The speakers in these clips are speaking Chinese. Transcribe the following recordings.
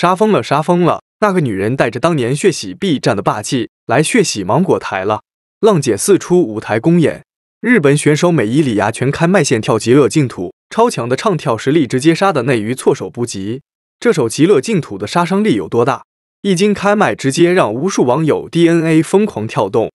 杀疯了，杀疯了！那个女人带着当年血洗 B 站的霸气来血洗芒果台了。浪姐四出舞台公演，日本选手美依里芽全开麦线跳《极乐净土》，超强的唱跳实力直接杀的内娱措手不及。这首《极乐净土》的杀伤力有多大？一经开麦，直接让无数网友 DNA 疯狂跳动。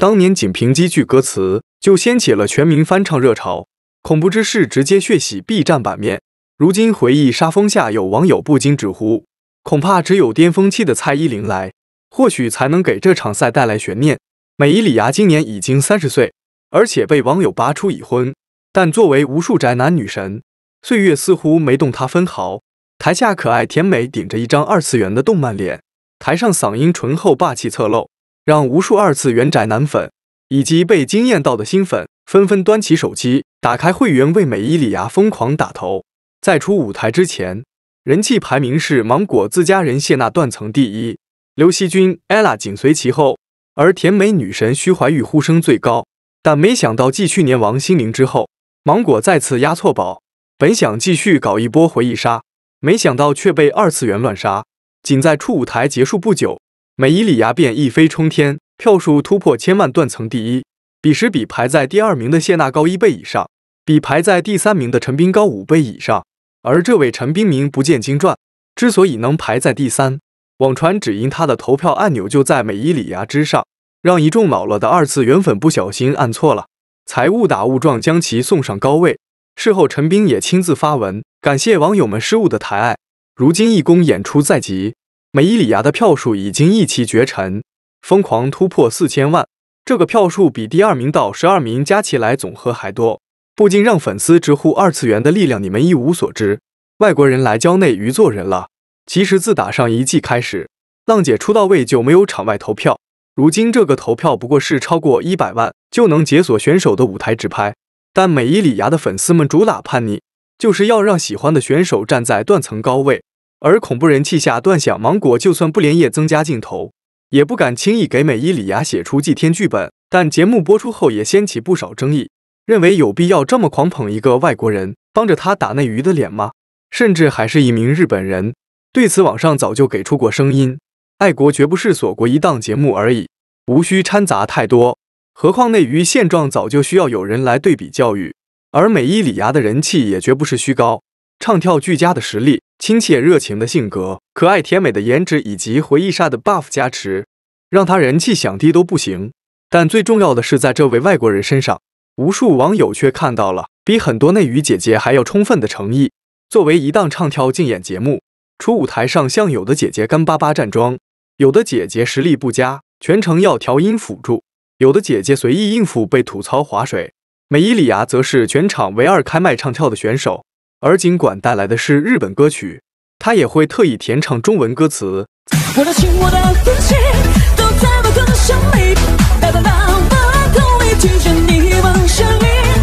当年仅凭几句歌词就掀起了全民翻唱热潮，恐怖之事直接血洗 B 站版面。如今回忆杀风下，有网友不禁直呼：恐怕只有巅峰期的蔡依林来，或许才能给这场赛带来悬念。美依礼芽今年已经三十岁，而且被网友扒出已婚，但作为无数宅男女神，岁月似乎没动她分毫。台下可爱甜美，顶着一张二次元的动漫脸，台上嗓音醇厚霸气侧漏。让无数二次元宅男粉以及被惊艳到的新粉纷纷端起手机，打开会员为美伊礼芽疯狂打头。在出舞台之前，人气排名是芒果自家人谢娜断层第一，刘惜君、ella 紧随其后，而甜美女神徐怀钰呼声最高。但没想到继去年王心凌之后，芒果再次押错宝，本想继续搞一波回忆杀，没想到却被二次元乱杀。仅在出舞台结束不久。美依礼芽便一飞冲天，票数突破千万，断层第一。比时比排在第二名的谢娜高一倍以上，比排在第三名的陈冰高五倍以上。而这位陈冰名不见经传，之所以能排在第三，网传只因他的投票按钮就在美依礼芽之上，让一众老了的二次元粉不小心按错了，才误打误撞将其送上高位。事后陈冰也亲自发文感谢网友们失误的抬爱。如今义工演出在即。美伊里亚的票数已经一骑绝尘，疯狂突破四千万，这个票数比第二名到十二名加起来总和还多，不禁让粉丝直呼“二次元的力量，你们一无所知”。外国人来教内娱做人了。其实自打上一季开始，浪姐出道位就没有场外投票，如今这个投票不过是超过一百万就能解锁选手的舞台直拍，但美伊里亚的粉丝们主打叛逆，就是要让喜欢的选手站在断层高位。而恐怖人气下，断想芒果就算不连夜增加镜头，也不敢轻易给美伊礼芽写出祭天剧本。但节目播出后也掀起不少争议，认为有必要这么狂捧一个外国人，帮着他打内娱的脸吗？甚至还是一名日本人。对此，网上早就给出过声音：爱国绝不是锁国一档节目而已，无需掺杂太多。何况内娱现状早就需要有人来对比教育，而美伊里亚的人气也绝不是虚高。唱跳俱佳的实力，亲切热情的性格，可爱甜美的颜值，以及回忆杀的 buff 加持，让他人气想低都不行。但最重要的是，在这位外国人身上，无数网友却看到了比很多内娱姐姐还要充分的诚意。作为一档唱跳竞演节目，初舞台上，像有的姐姐干巴巴站桩，有的姐姐实力不佳，全程要调音辅助，有的姐姐随意应付被吐槽划水。美伊里亚则是全场唯二开麦唱跳的选手。而尽管带来的是日本歌曲，他也会特意填唱中文歌词。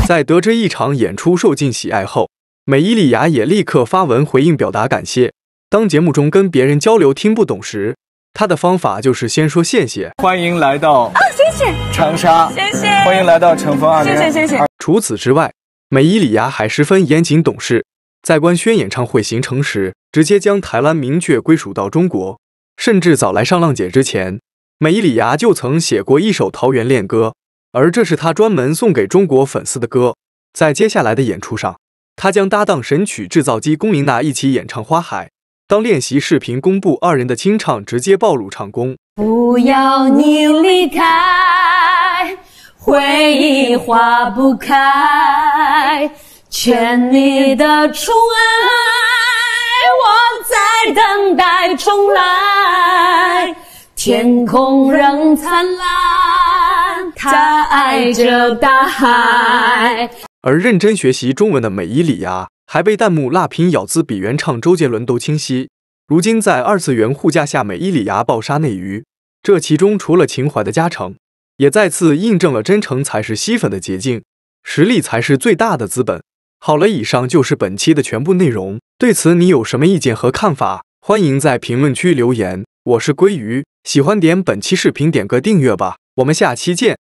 在得知一场演出受尽喜爱后，美依礼芽也立刻发文回应表达感谢。当节目中跟别人交流听不懂时，他的方法就是先说谢谢。欢迎来到啊谢谢长沙谢谢欢迎来到乘风二零，谢谢谢谢。除此之外。美依礼芽还十分严谨懂事，在官宣演唱会行程时，直接将台湾明确归属到中国。甚至早来上浪姐之前，美依礼芽就曾写过一首《桃源恋歌》，而这是她专门送给中国粉丝的歌。在接下来的演出上，她将搭档神曲制造机龚琳娜一起演唱《花海》。当练习视频公布，二人的清唱直接暴露唱功。不要你离开，回忆化不开。爱，爱，欠你的宠我在等待重来。天空仍灿烂，着大海。而认真学习中文的美依里芽，还被弹幕辣评咬字比原唱周杰伦都清晰。如今在二次元护驾下，美依里芽爆杀内娱，这其中除了情怀的加成，也再次印证了真诚才是吸粉的捷径。实力才是最大的资本。好了，以上就是本期的全部内容。对此你有什么意见和看法？欢迎在评论区留言。我是鲑鱼，喜欢点本期视频，点个订阅吧。我们下期见。